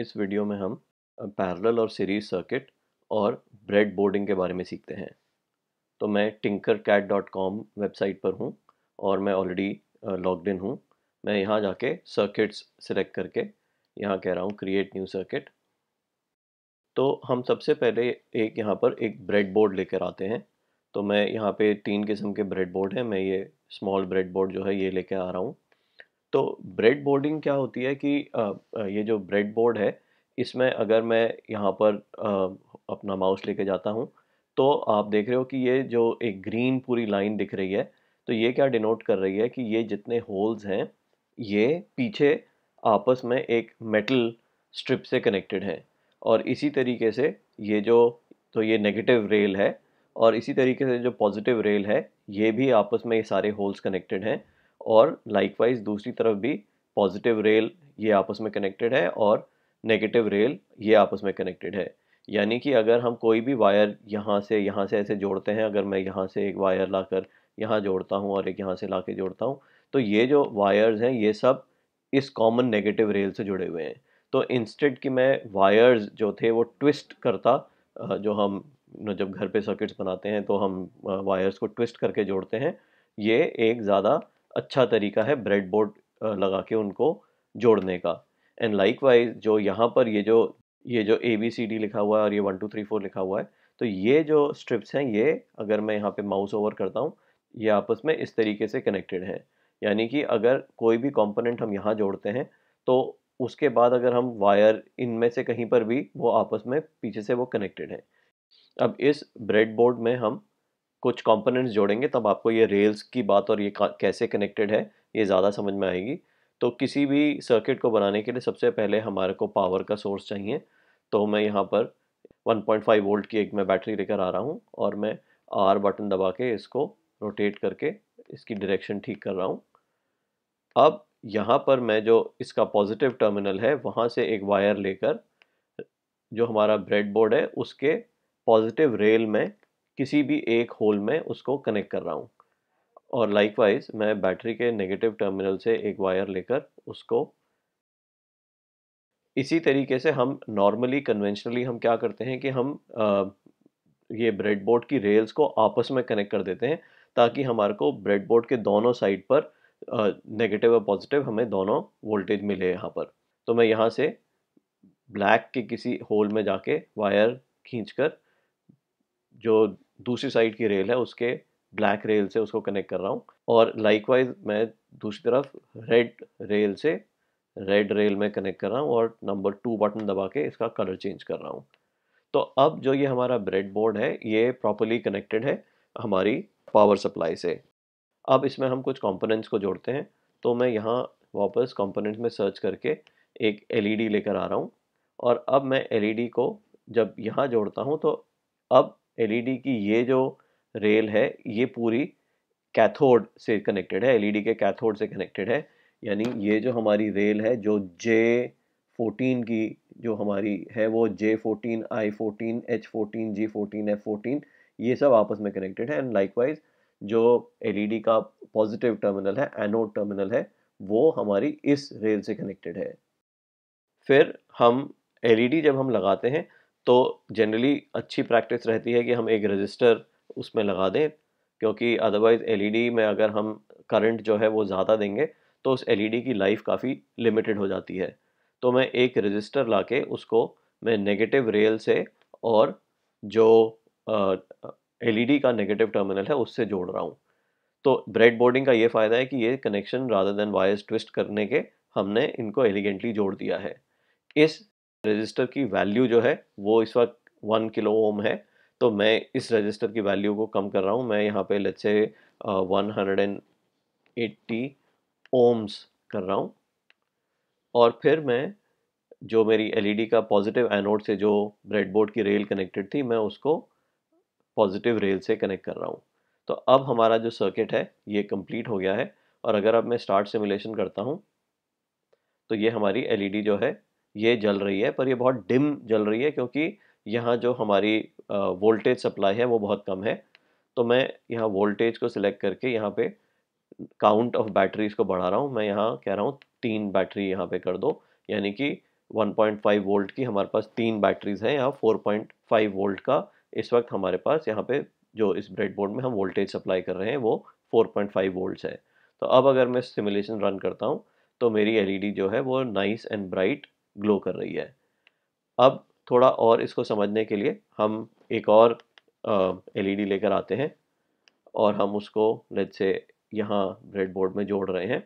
इस वीडियो में हम पैरेलल और सीरीज सर्किट और ब्रेड बोर्डिंग के बारे में सीखते हैं तो मैं Tinkercad dot com website पर हूँ और मैं ऑलरेडी लॉग इन हूँ मैं यहाँ जाके सर्किट्स सिलेक्ट करके यहाँ कह रहा हूँ क्रिएट न्यू सर्किट तो हम सबसे पहले एक यहाँ पर एक ब्रेड बोर्ड लेकर आते हैं तो मैं यहाँ पे तीन किस्म के ब्रेड बोर्ड हैं मैं ये स्मॉल ब्रेड बोर्ड जो है ये लेकर आ रहा हूँ तो ब्रेड बोर्डिंग क्या होती है कि ये जो ब्रेड बोर्ड है इसमें अगर मैं यहाँ पर अपना माउस लेके जाता हूँ तो आप देख रहे हो कि ये जो एक ग्रीन पूरी लाइन दिख रही है तो ये क्या डिनोट कर रही है कि ये जितने होल्स हैं ये पीछे आपस में एक मेटल स्ट्रिप से कनेक्टेड हैं और इसी तरीके से ये जो तो ये नेगेटिव रेल है और इसी तरीके से जो पॉजिटिव रेल है ये भी आपस में ये सारे होल्स कनेक्टेड हैं और लाइकवाइज दूसरी तरफ भी पॉजिटिव रेल ये आपस में कनेक्टेड है और नेगेटिव रेल ये आपस में कनेक्टेड है यानी कि अगर हम कोई भी वायर यहाँ से यहाँ से ऐसे जोड़ते हैं अगर मैं यहाँ से एक वायर ला कर यहाँ जोड़ता हूँ और एक यहाँ से ला के जोड़ता हूँ तो ये जो वायर्स हैं ये सब इस कॉमन नेगेटिव रेल से जुड़े हुए हैं तो इंस्टेंट कि मैं वायर्स जो थे वो ट्विस्ट करता जो हम जब घर पे सर्किट्स बनाते हैं तो हम वायर्स को ट्विस्ट करके जोड़ते हैं ये एक ज़्यादा अच्छा तरीका है ब्रेड बोर्ड लगा के उनको जोड़ने का एंड लाइक वाइज जो यहाँ पर ये जो ये जो ए बी सी डी लिखा हुआ है और ये वन टू थ्री फोर लिखा हुआ है तो ये जो स्ट्रिप्स हैं ये अगर मैं यहाँ पे माउस ओवर करता हूँ ये आपस में इस तरीके से कनेक्टेड हैं यानी कि अगर कोई भी कंपोनेंट हम यहाँ जोड़ते हैं तो उसके बाद अगर हम वायर इनमें से कहीं पर भी वो आपस में पीछे से वो कनेक्टेड है अब इस ब्रेड बोर्ड में हम कुछ कंपोनेंट्स जोड़ेंगे तब आपको ये रेल्स की बात और ये कैसे कनेक्टेड है ये ज़्यादा समझ में आएगी तो किसी भी सर्किट को बनाने के लिए सबसे पहले हमारे को पावर का सोर्स चाहिए तो मैं यहाँ पर 1.5 वोल्ट की एक मैं बैटरी लेकर आ रहा हूँ और मैं आर बटन दबा के इसको रोटेट करके इसकी डायरेक्शन ठीक कर रहा हूँ अब यहाँ पर मैं जो इसका पॉजिटिव टर्मिनल है वहाँ से एक वायर लेकर जो हमारा ब्रेड बोर्ड है उसके पॉजिटिव रेल में किसी भी एक होल में उसको कनेक्ट कर रहा हूँ और लाइकवाइज मैं बैटरी के नेगेटिव टर्मिनल से एक वायर लेकर उसको इसी तरीके से हम नॉर्मली कन्वेंशनली हम क्या करते हैं कि हम आ, ये ब्रेडबोर्ड की रेल्स को आपस में कनेक्ट कर देते हैं ताकि हमारे को ब्रेडबोर्ड के दोनों साइड पर नेगेटिव और पॉजिटिव हमें दोनों वोल्टेज मिले यहाँ पर तो मैं यहाँ से ब्लैक के किसी होल में जाके वायर खींचकर जो दूसरी साइड की रेल है उसके ब्लैक रेल से उसको कनेक्ट कर रहा हूँ और लाइकवाइज मैं दूसरी तरफ रेड रेल से रेड रेल में कनेक्ट कर रहा हूँ और नंबर टू बटन दबा के इसका कलर चेंज कर रहा हूँ तो अब जो ये हमारा ब्रेड बोर्ड है ये प्रॉपरली कनेक्टेड है हमारी पावर सप्लाई से अब इसमें हम कुछ कंपोनेंट्स को जोड़ते हैं तो मैं यहाँ वापस कंपोनेंट्स में सर्च करके एक एलईडी लेकर आ रहा हूँ और अब मैं एलईडी को जब यहाँ जोड़ता हूँ तो अब एलईडी की ये जो रेल है ये पूरी कैथोड से कनेक्टेड है एलईडी के कैथोड से कनेक्टेड है यानी ये जो हमारी रेल है जो जे फोर्टीन की जो हमारी है वो J fourteen I fourteen H fourteen G fourteen F fourteen ये सब आपस में कनेक्टेड है एंड लाइकवाइज जो एलईडी का पॉजिटिव टर्मिनल है एनोड टर्मिनल है वो हमारी इस रेल से कनेक्टेड है फिर हम एलईडी जब हम लगाते हैं तो जनरली अच्छी प्रैक्टिस रहती है कि हम एक रजिस्टर उसमें लगा दें क्योंकि अदरवाइज़ एल e में अगर हम करंट जो है वो ज़्यादा देंगे तो उस एल e की लाइफ काफ़ी लिमिटेड हो जाती है तो मैं एक रजिस्टर ला के उसको मैं नेगेटिव रेल से और जो एलईडी e का नेगेटिव टर्मिनल है उससे जोड़ रहा हूँ तो ब्रेड बोर्डिंग का ये फ़ायदा है कि ये connection rather than wires twist करने के हमने इनको एलिगेंटली जोड़ दिया है इस रजिस्टर की वैल्यू जो है वो इस वक्त वन किलो ओम है तो मैं इस रजिस्टर की वैल्यू को कम कर रहा हूँ मैं यहाँ पे let's say one hundred and eighty ohms कर रहा हूँ और फिर मैं जो मेरी एलईडी का पॉजिटिव एनोड से जो ब्रेडबोर्ड की रेल कनेक्टेड थी मैं उसको पॉजिटिव रेल से कनेक्ट कर रहा हूँ तो अब हमारा जो सर्किट है ये कंप्लीट हो गया है और अगर अब मैं स्टार्ट सिमुलेशन करता हूँ तो ये हमारी एलईडी जो है ये जल रही है पर ये बहुत डिम जल रही है क्योंकि यहाँ जो हमारी वोल्टेज सप्लाई है वो बहुत कम है तो मैं यहाँ वोल्टेज को सिलेक्ट करके यहाँ पे काउंट ऑफ बैटरीज को बढ़ा रहा हूँ मैं यहाँ कह रहा हूँ तीन बैटरी यहाँ पे कर दो यानी कि 1.5 वोल्ट की हमारे पास तीन बैटरीज हैं यहाँ 4.5 वोल्ट का इस वक्त हमारे पास यहाँ पे जो इस ब्रेडबोर्ड में हम वोल्टेज सप्लाई कर रहे हैं वो 4.5 वोल्ट्स है तो अब अगर मैं सिमुलेशन रन करता हूँ तो मेरी एल जो है वो नाइस एंड ब्राइट ग्लो कर रही है अब थोड़ा और इसको समझने के लिए हम एक और एलईडी e लेकर आते हैं और हम उसको लेट से यहाँ ब्रेड बोर्ड में जोड़ रहे हैं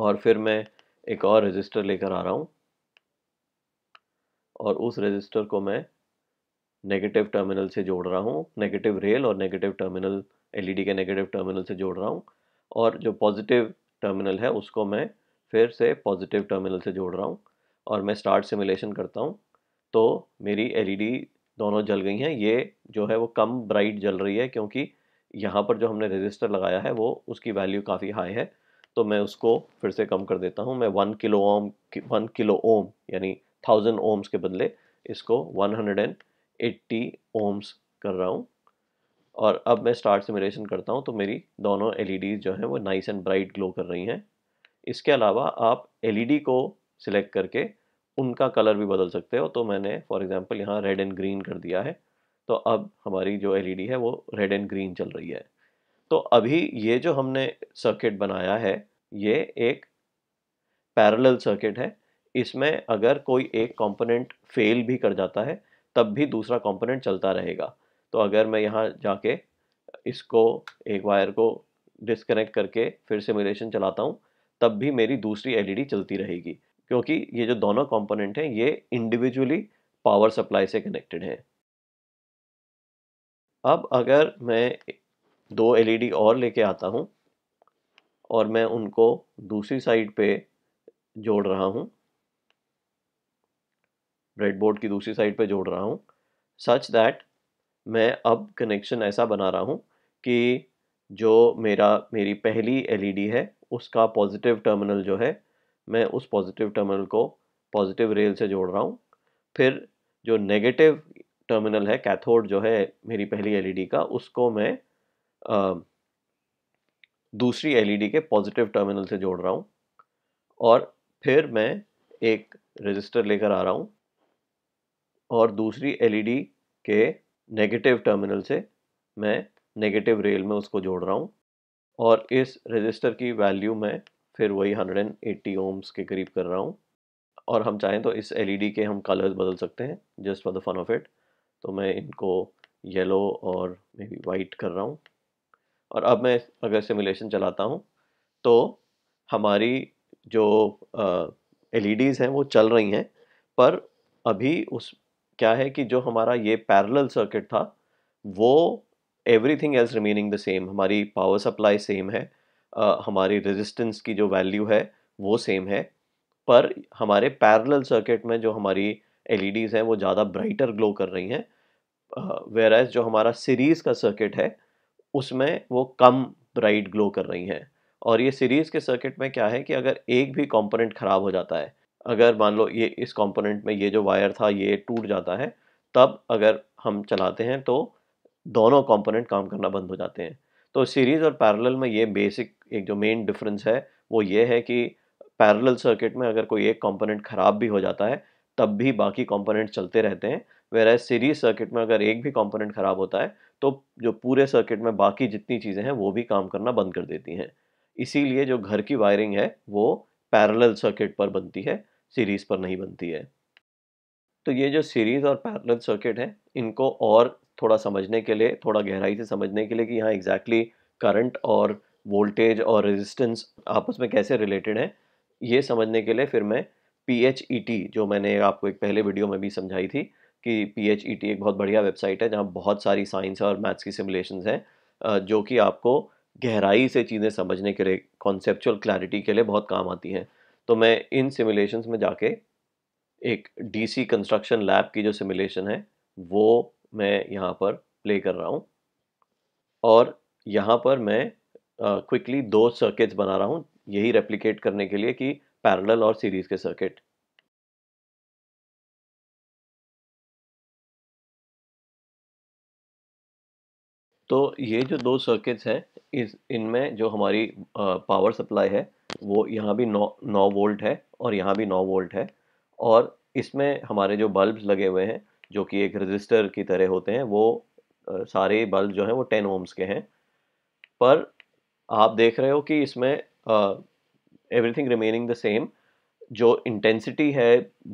और फिर मैं एक और रजिस्टर लेकर आ रहा हूँ और उस रजिस्टर को मैं नेगेटिव टर्मिनल से जोड़ रहा हूँ नेगेटिव रेल और नेगेटिव टर्मिनल एलईडी के नेगेटिव टर्मिनल से जोड़ रहा हूँ और जो पॉजिटिव टर्मिनल है उसको मैं फिर से पॉजिटिव टर्मिनल से जोड़ रहा हूँ और मैं स्टार्ट सिमुलेशन करता हूँ तो मेरी एलईडी e दोनों जल गई हैं ये जो है वो कम ब्राइट जल रही है क्योंकि यहाँ पर जो हमने रजिस्टर लगाया है वो उसकी वैल्यू काफ़ी हाई है तो मैं उसको फिर से कम कर देता हूँ मैं one kilo ohm one kilo ohm यानी थाउजेंड ओम्स के बदले इसको one hundred and eighty ohms कर रहा हूँ और अब मैं स्टार्ट सिमुलेशन करता हूँ तो मेरी दोनों एल e जो हैं वो नाइस एंड ब्राइट ग्लो कर रही हैं इसके अलावा आप एल e को सिलेक्ट करके उनका कलर भी बदल सकते हो तो मैंने फॉर एग्ज़ाम्पल यहाँ रेड एंड ग्रीन कर दिया है तो अब हमारी जो एल e है वो रेड एंड ग्रीन चल रही है तो अभी ये जो हमने सर्किट बनाया है ये एक पैरेलल सर्किट है इसमें अगर कोई एक कंपोनेंट फेल भी कर जाता है तब भी दूसरा कंपोनेंट चलता रहेगा तो अगर मैं यहाँ जाके इसको एक वायर को डिसकनेक्ट करके फिर सिमुलेशन चलाता हूँ तब भी मेरी दूसरी एलईडी e चलती रहेगी क्योंकि ये जो दोनों कंपोनेंट हैं ये इंडिविजुअली पावर सप्लाई से कनेक्टेड हैं अब अगर मैं दो एलईडी e और लेके आता हूँ और मैं उनको दूसरी साइड पे जोड़ रहा हूँ ब्रेडबोर्ड की दूसरी साइड पे जोड़ रहा हूँ सच दैट मैं अब कनेक्शन ऐसा बना रहा हूँ कि जो मेरा मेरी पहली एलईडी e है उसका पॉजिटिव टर्मिनल जो है मैं उस पॉजिटिव टर्मिनल को पॉजिटिव रेल से जोड़ रहा हूँ फिर जो नेगेटिव टर्मिनल है कैथोड जो है मेरी पहली एलईडी e का उसको मैं आ, दूसरी एलईडी e के पॉजिटिव टर्मिनल से जोड़ रहा हूँ और फिर मैं एक रजिस्टर लेकर आ रहा हूँ और दूसरी एलईडी के नेगेटिव टर्मिनल से मैं नेगेटिव रेल में उसको जोड़ रहा हूँ और इस रजिस्टर की वैल्यू मैं फिर वही 180 ओम्स के करीब कर रहा हूँ और हम चाहें तो इस एलईडी e के हम कलर्स बदल सकते हैं just for the fun of it तो मैं इनको येलो और मे बी वाइट कर रहा हूँ और अब मैं अगर सिमुलेशन चलाता हूँ तो हमारी जो एल uh, e हैं वो चल रही हैं पर अभी उस क्या है कि जो हमारा ये पैरेलल सर्किट था वो everything else remaining the same हमारी पावर सप्लाई सेम है आ, हमारी रेजिस्टेंस की जो वैल्यू है वो सेम है पर हमारे पैरेलल सर्किट में जो हमारी डीज़ e हैं वो ज़्यादा ब्राइटर ग्लो कर रही हैं वेर एज जो हमारा सीरीज़ का सर्किट है उसमें वो कम ब्राइट ग्लो कर रही हैं और ये सीरीज़ के सर्किट में क्या है कि अगर एक भी कंपोनेंट ख़राब हो जाता है अगर मान लो ये इस कंपोनेंट में ये जो वायर था ये टूट जाता है तब अगर हम चलाते हैं तो दोनों कंपोनेंट काम करना बंद हो जाते हैं तो सीरीज़ और पैरेलल में ये बेसिक एक जो मेन डिफरेंस है वो ये है कि पैरेलल सर्किट में अगर कोई एक कंपोनेंट ख़राब भी हो जाता है तब भी बाकी कंपोनेंट चलते रहते हैं वेरा सीरीज सर्किट में अगर एक भी कंपोनेंट ख़राब होता है तो जो पूरे सर्किट में बाकी जितनी चीज़ें हैं वो भी काम करना बंद कर देती हैं इसीलिए जो घर की वायरिंग है वो पैरेलल सर्किट पर बनती है सीरीज़ पर नहीं बनती है तो ये जो सीरीज़ और पैरल सर्किट है इनको और थोड़ा समझने के लिए थोड़ा गहराई से समझने के लिए कि यहाँ एग्जैक्टली करंट और वोल्टेज और रेजिस्टेंस आपस में कैसे रिलेटेड हैं ये समझने के लिए फिर मैं पी एच ई टी जो मैंने आपको एक पहले वीडियो में भी समझाई थी कि पी एच ई टी एक बहुत बढ़िया वेबसाइट है जहाँ बहुत सारी साइंस और मैथ्स की सिमुलेशंस हैं जो कि आपको गहराई से चीज़ें समझने के लिए कॉन्सेपचुअल क्लैरिटी के लिए बहुत काम आती हैं तो मैं इन सिमुलेशंस में जाके एक डीसी कंस्ट्रक्शन लैब की जो सिमुलेशन है वो मैं यहाँ पर प्ले कर रहा हूँ और यहाँ पर मैं क्विकली uh, दो सर्किट्स बना रहा हूँ यही रेप्लिकेट करने के लिए कि पैरेलल और सीरीज़ के सर्किट तो ये जो दो सर्किट्स हैं इस इनमें जो हमारी पावर सप्लाई है वो यहाँ भी नौ नौ वोल्ट है और यहाँ भी नौ वोल्ट है और इसमें हमारे जो बल्ब लगे हुए हैं जो कि एक रजिस्टर की तरह होते हैं वो सारे बल्ब जो हैं वो टेन ओम्स के हैं पर आप देख रहे हो कि इसमें एवरीथिंग रिमेनिंग द सेम जो इंटेंसिटी है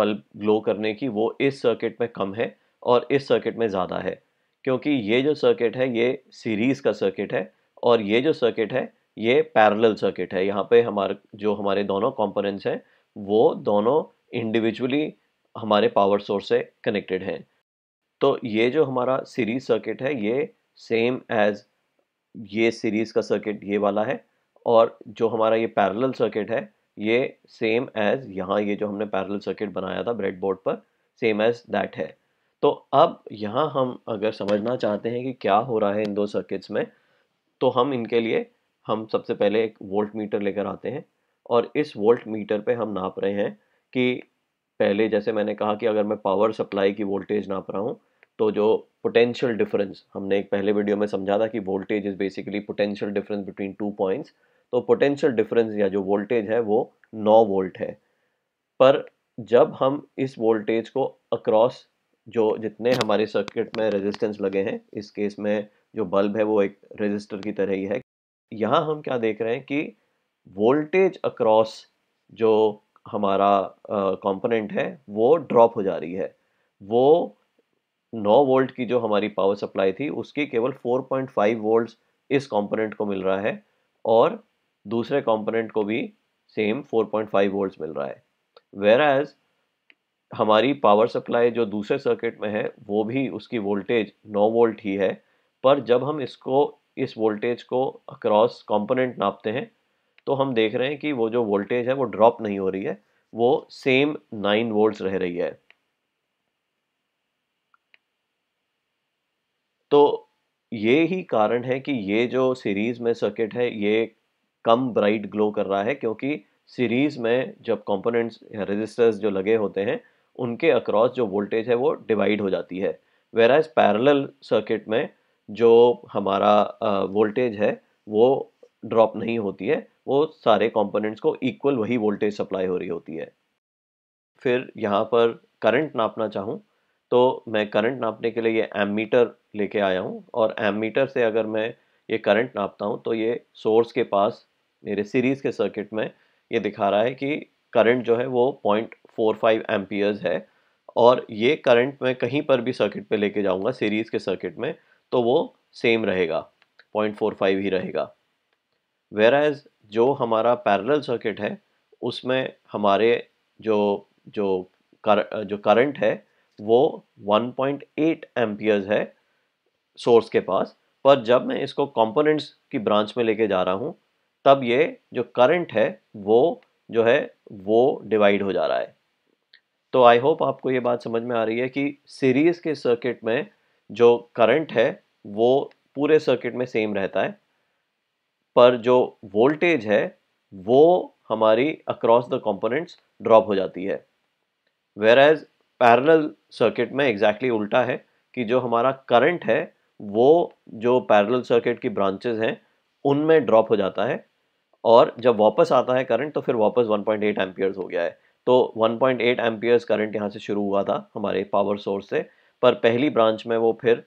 बल्ब ग्लो करने की वो इस सर्किट में कम है और इस सर्किट में ज़्यादा है क्योंकि ये जो सर्किट है ये सीरीज़ का सर्किट है और ये जो सर्किट है ये पैरेलल सर्किट है यहाँ पे हमारे जो हमारे दोनों कंपोनेंट्स हैं वो दोनों इंडिविजुअली हमारे पावर सोर्स से कनेक्टेड हैं तो ये जो हमारा सीरीज सर्किट है ये सेम एज ये सीरीज़ का सर्किट ये वाला है और जो हमारा ये पैरेलल सर्किट है ये सेम एज यहाँ ये जो हमने पैरेलल सर्किट बनाया था ब्रेड बोर्ड पर सेम एज दैट है तो अब यहाँ हम अगर समझना चाहते हैं कि क्या हो रहा है इन दो सर्किट्स में तो हम इनके लिए हम सबसे पहले एक वोल्ट मीटर लेकर आते हैं और इस वोल्ट मीटर पर हम नाप रहे हैं कि पहले जैसे मैंने कहा कि अगर मैं पावर सप्लाई की वोल्टेज नाप रहा हूँ तो जो पोटेंशियल डिफरेंस हमने एक पहले वीडियो में समझा था कि voltage is basically potential difference between two points तो पोटेंशियल डिफरेंस या जो वोल्टेज है वो नौ वोल्ट है पर जब हम इस वोल्टेज को अक्रॉस जो जितने हमारे सर्किट में रेजिस्टेंस लगे हैं इस केस में जो बल्ब है वो एक रेजिस्टर की तरह ही है यहाँ हम क्या देख रहे हैं कि वोल्टेज अक्रॉस जो हमारा कंपोनेंट है वो ड्रॉप हो जा रही है वो 9 वोल्ट की जो हमारी पावर सप्लाई थी उसकी केवल 4.5 वोल्ट्स इस कंपोनेंट को मिल रहा है और दूसरे कंपोनेंट को भी सेम 4.5 वोल्ट्स मिल रहा है वेर एज हमारी पावर सप्लाई जो दूसरे सर्किट में है वो भी उसकी वोल्टेज 9 वोल्ट ही है पर जब हम इसको इस वोल्टेज को अक्रॉस कंपोनेंट नापते हैं तो हम देख रहे हैं कि वो जो वोल्टेज है वो ड्रॉप नहीं हो रही है वो सेम 9 वोल्ट्स रह रही है तो ये ही कारण है कि ये जो सीरीज़ में सर्किट है ये कम ब्राइट ग्लो कर रहा है क्योंकि सीरीज़ में जब कंपोनेंट्स रेजिस्टर्स जो लगे होते हैं उनके अक्रॉस जो वोल्टेज है वो डिवाइड हो जाती है वेर एज पैरल सर्किट में जो हमारा वोल्टेज है वो ड्रॉप नहीं होती है वो सारे कंपोनेंट्स को इक्वल वही वोल्टेज सप्लाई हो रही होती है फिर यहाँ पर करंट नापना चाहूँ तो मैं करंट नापने के लिए ये एम मीटर लेके आया हूँ और एम मीटर से अगर मैं ये करंट नापता हूँ तो ये सोर्स के पास मेरे सीरीज़ के सर्किट में ये दिखा रहा है कि करंट जो है वो पॉइंट फोर फाइव एम्पियर्स है और ये करंट मैं कहीं पर भी सर्किट पे लेके जाऊंगा सीरीज़ के सर्किट में तो वो सेम रहेगा पॉइंट फोर फाइव ही रहेगा वेर एज जो हमारा पैरल सर्किट है उसमें हमारे जो जो कर, जो करंट है वो 1.8 पॉइंट एम्पियर्स है सोर्स के पास पर जब मैं इसको कंपोनेंट्स की ब्रांच में लेके जा रहा हूँ तब ये जो करंट है वो जो है वो डिवाइड हो जा रहा है तो आई होप आपको ये बात समझ में आ रही है कि सीरीज़ के सर्किट में जो करंट है वो पूरे सर्किट में सेम रहता है पर जो वोल्टेज है वो हमारी अक्रॉस द कंपोनेंट्स ड्रॉप हो जाती है वेर एज पैरल सर्किट में एग्जैक्टली exactly उल्टा है कि जो हमारा करंट है वो जो पैरल सर्किट की ब्रांचेज हैं उनमें ड्रॉप हो जाता है और जब वापस आता है करंट तो फिर वापस 1.8 पॉइंट एम्पियर्स हो गया है तो 1.8 पॉइंट एम्पियर्स करंट यहाँ से शुरू हुआ था हमारे पावर सोर्स से पर पहली ब्रांच में वो फिर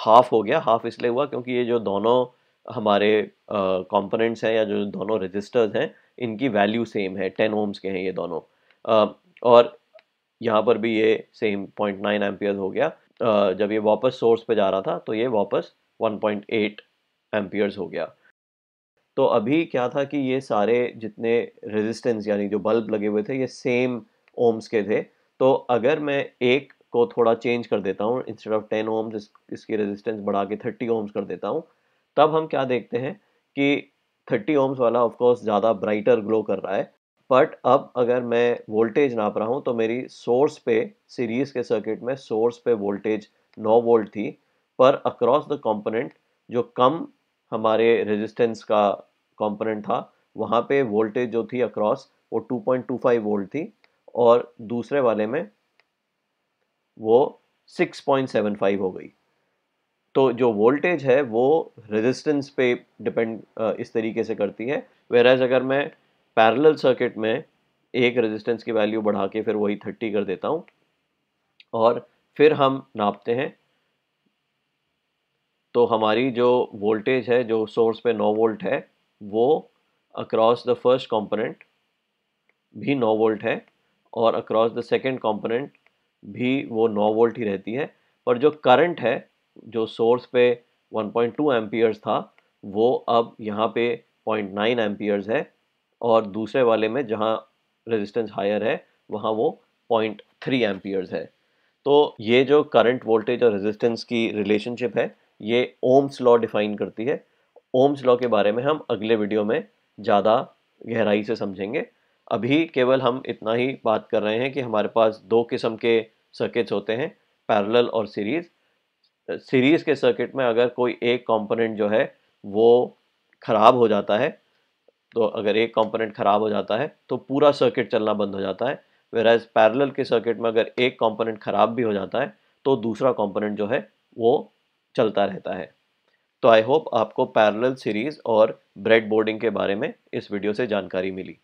हाफ हो गया हाफ इसलिए हुआ क्योंकि ये जो दोनों हमारे कंपोनेंट्स हैं या जो दोनों रजिस्टर्स हैं इनकी वैल्यू सेम है टेन ओम्स के हैं ये दोनों आ, और यहाँ पर भी ये सेम पॉइंट नाइन हो गया आ, जब ये वापस सोर्स पे जा रहा था तो ये वापस 1.8 पॉइंट एम्पियर्स हो गया तो अभी क्या था कि ये सारे जितने रेजिस्टेंस यानी जो बल्ब लगे हुए थे ये सेम ओम्स के थे तो अगर मैं एक को थोड़ा चेंज कर देता हूँ इंस्टेड ऑफ टेन ओम्स इस, इसकी रेजिस्टेंस बढ़ा के थर्टी ओम्स कर देता हूँ तब हम क्या देखते हैं कि थर्टी ओम्स वाला ऑफकोर्स ज़्यादा ब्राइटर ग्लो कर रहा है बट अब अगर मैं वोल्टेज नाप रहा हूँ तो मेरी सोर्स पे सीरीज़ के सर्किट में सोर्स पे वोल्टेज नौ वोल्ट थी पर अक्रॉस द कंपोनेंट जो कम हमारे रेजिस्टेंस का कंपोनेंट था वहाँ पे वोल्टेज जो थी अक्रॉस वो 2.25 वोल्ट थी और दूसरे वाले में वो 6.75 हो गई तो जो वोल्टेज है वो रेजिस्टेंस पे डिपेंड इस तरीके से करती है वेराज अगर मैं पैरेलल सर्किट में एक रेजिस्टेंस की वैल्यू बढ़ा के फिर वही थर्टी कर देता हूँ और फिर हम नापते हैं तो हमारी जो वोल्टेज है जो सोर्स पे 9 वोल्ट है वो अक्रॉस द फर्स्ट कंपोनेंट भी 9 वोल्ट है और अक्रॉस द सेकंड कंपोनेंट भी वो 9 वोल्ट ही रहती है पर जो करंट है जो सोर्स पे 1.2 एम्पियर्स था वो अब यहाँ पे 0.9 एम्पियर्स है और दूसरे वाले में जहाँ रेजिस्टेंस हायर है वहाँ वो 0.3 एम्पियर्स है तो ये जो करंट वोल्टेज और रेजिस्टेंस की रिलेशनशिप है ये ओम्स लॉ डिफाइन करती है ओम्स लॉ के बारे में हम अगले वीडियो में ज़्यादा गहराई से समझेंगे अभी केवल हम इतना ही बात कर रहे हैं कि हमारे पास दो किस्म के सर्किट्स होते हैं पैरेलल और सीरीज़ सीरीज़ के सर्किट में अगर कोई एक कंपोनेंट जो है वो ख़राब हो जाता है तो अगर एक कंपोनेंट ख़राब हो जाता है तो पूरा सर्किट चलना बंद हो जाता है वेराज पैरेलल के सर्किट में अगर एक कंपोनेंट ख़राब भी हो जाता है तो दूसरा कंपोनेंट जो है वो चलता रहता है तो आई होप आपको पैरेलल सीरीज़ और ब्रेड बोर्डिंग के बारे में इस वीडियो से जानकारी मिली